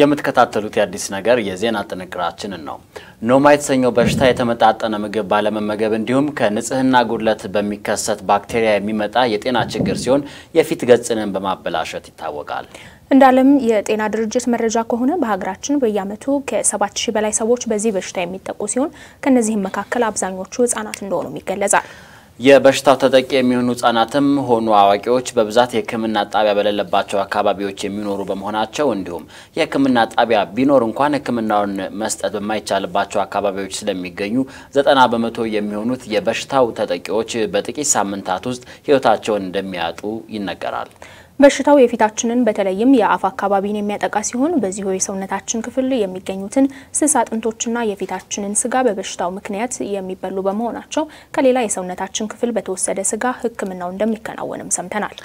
የምትከታተሉት የአዲስ ነገር የዜና ጥንቅራችንን ነው። ኖማ የተሰኘው በሽታ የተመጣጠነ ምግብ ባለመመገብ እንዲሁም ከንጽህና ጉድለት በሚከሰት ባክቴሪያ የሚመጣ የጤና ችግር ሲሆን የፊት ገጽንን በማበላሸት ይታወቃል። እንደ ዓለም የጤና ድርጅት መረጃ ከሆነ በሀገራችን በየአመቱ ከ7000 በላይ ሰዎች በዚህ በሽታ የሚጠቁ ሲሆን ከእነዚህም መካከል አብዛኞቹ ህጻናት እንደሆኑም ይገለጻል። የበሽታው ተጠቂ የሚሆኑ ህጻናትም ሆኑ አዋቂዎች በብዛት የህክምና ጣቢያ በሌለባቸው አካባቢዎች የሚኖሩ በመሆናቸው እንዲሁም የህክምና ጣቢያ ቢኖር እንኳን ህክምናውን መስጠት በማይቻልባቸው አካባቢዎች ስለሚገኙ ዘጠና በመቶ የሚሆኑት የበሽታው ተጠቂዎች በጥቂት ሳምንታት ውስጥ ህይወታቸውን እንደሚያጡ ይነገራል። በሽታው የፊታችንን በተለይም የአፍ አካባቢን የሚያጠቃ ሲሆን በዚሁ የሰውነታችን ክፍል የሚገኙትን ስስ አጥንቶችና የፊታችንን ስጋ በበሽታው ምክንያት የሚበሉ በመሆናቸው ከሌላ የሰውነታችን ክፍል በተወሰደ ስጋ ሕክምናው እንደሚከናወንም ሰምተናል።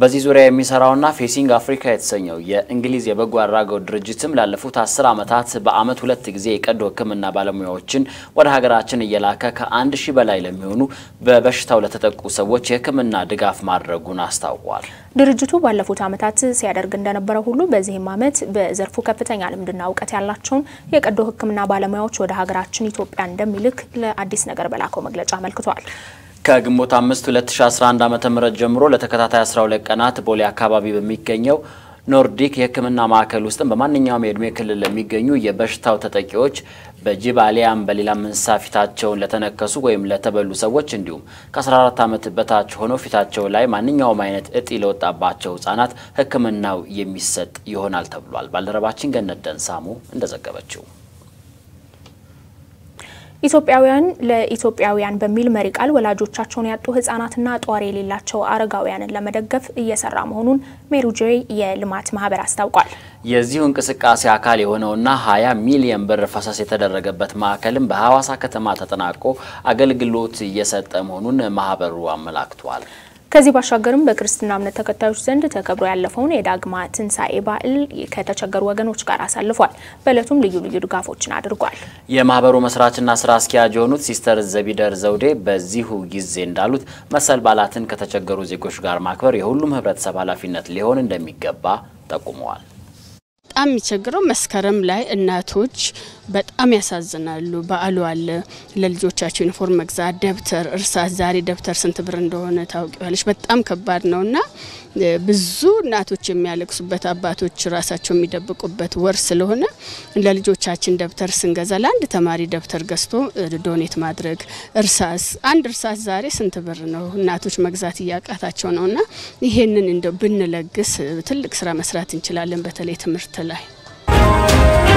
በዚህ ዙሪያ የሚሰራውና ፌሲንግ አፍሪካ የተሰኘው የእንግሊዝ የበጎ አድራጎት ድርጅትም ላለፉት አስር ዓመታት በአመት ሁለት ጊዜ የቀዶ ሕክምና ባለሙያዎችን ወደ ሀገራችን እየላከ ከአንድ ሺህ በላይ ለሚሆኑ በበሽታው ለተጠቁ ሰዎች የሕክምና ድጋፍ ማድረጉን አስታውቋል። ድርጅቱ ባለፉት ዓመታት ሲያደርግ እንደነበረው ሁሉ በዚህም ዓመት በዘርፉ ከፍተኛ ልምድና እውቀት ያላቸውን የቀዶ ሕክምና ባለሙያዎች ወደ ሀገራችን ኢትዮጵያ እንደሚልክ ለአዲስ ነገር በላከው መግለጫ አመልክቷል። ከግንቦት 5 2011 ዓ.ም ጀምሮ ለተከታታይ 12 ቀናት ቦሌ አካባቢ በሚገኘው ኖርዲክ የሕክምና ማዕከል ውስጥም በማንኛውም የዕድሜ ክልል ለሚገኙ የበሽታው ተጠቂዎች በጅብ አሊያም በሌላ እንስሳ ፊታቸውን ለተነከሱ ወይም ለተበሉ ሰዎች እንዲሁም ከ14 ዓመት በታች ሆነው ፊታቸው ላይ ማንኛውም አይነት እጢ ለወጣባቸው ህጻናት ህክምናው የሚሰጥ ይሆናል ተብሏል። ባልደረባችን ገነት ደንሳሙ እንደዘገበችው ኢትዮጵያውያን ለኢትዮጵያውያን በሚል መሪ ቃል ወላጆቻቸውን ያጡ ህጻናትና ጧሪ የሌላቸው አረጋውያንን ለመደገፍ እየሰራ መሆኑን ሜሩጄ የልማት ማህበር አስታውቋል። የዚሁ እንቅስቃሴ አካል የሆነውና 20 ሚሊዮን ብር ፈሰስ የተደረገበት ማዕከልም በሐዋሳ ከተማ ተጠናቆ አገልግሎት እየሰጠ መሆኑን ማህበሩ አመላክቷል። ከዚህ ባሻገርም በክርስትና እምነት ተከታዮች ዘንድ ተከብሮ ያለፈውን የዳግማ ትንሣኤ በዓል ከተቸገሩ ወገኖች ጋር አሳልፏል። በዕለቱም ልዩ ልዩ ድጋፎችን አድርጓል። የማህበሩ መስራችና ስራ አስኪያጅ የሆኑት ሲስተር ዘቢደር ዘውዴ በዚሁ ጊዜ እንዳሉት መሰል በዓላትን ከተቸገሩ ዜጎች ጋር ማክበር የሁሉም ህብረተሰብ ኃላፊነት ሊሆን እንደሚገባ ጠቁመዋል። በጣም የሚቸግረው መስከረም ላይ እናቶች በጣም ያሳዝናሉ። በዓሉ አለ። ለልጆቻቸው ዩኒፎርም መግዛት፣ ደብተር፣ እርሳስ ዛሬ ደብተር ስንት ብር እንደሆነ ታውቂዋለች። በጣም ከባድ ነው እና ብዙ እናቶች የሚያለቅሱበት፣ አባቶች ራሳቸው የሚደብቁበት ወር ስለሆነ ለልጆቻችን ደብተር ስንገዛ ለአንድ ተማሪ ደብተር ገዝቶ ዶኔት ማድረግ። እርሳስ አንድ እርሳስ ዛሬ ስንት ብር ነው? እናቶች መግዛት እያቃታቸው ነው እና ይሄንን እንደው ብንለግስ ትልቅ ስራ መስራት እንችላለን፣ በተለይ ትምህርት ላይ